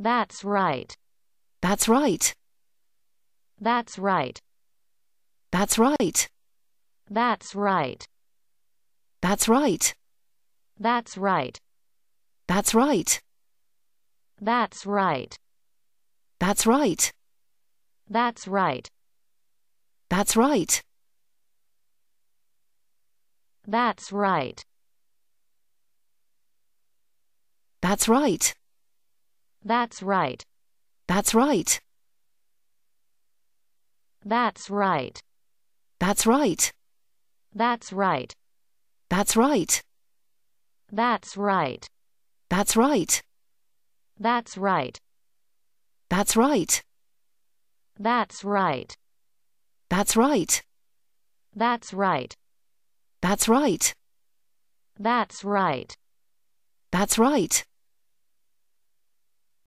That's right. That's right. That's right. That's right. That's right. That's right. That's right. That's right. That's right. That's right. That's right. That's right. That's right. That's right. That's right. That's right. That's right. That's right. That's right. That's right. That's right. That's right. That's right. That's right. That's right. That's right. That's right. That's right. That's right. That's right.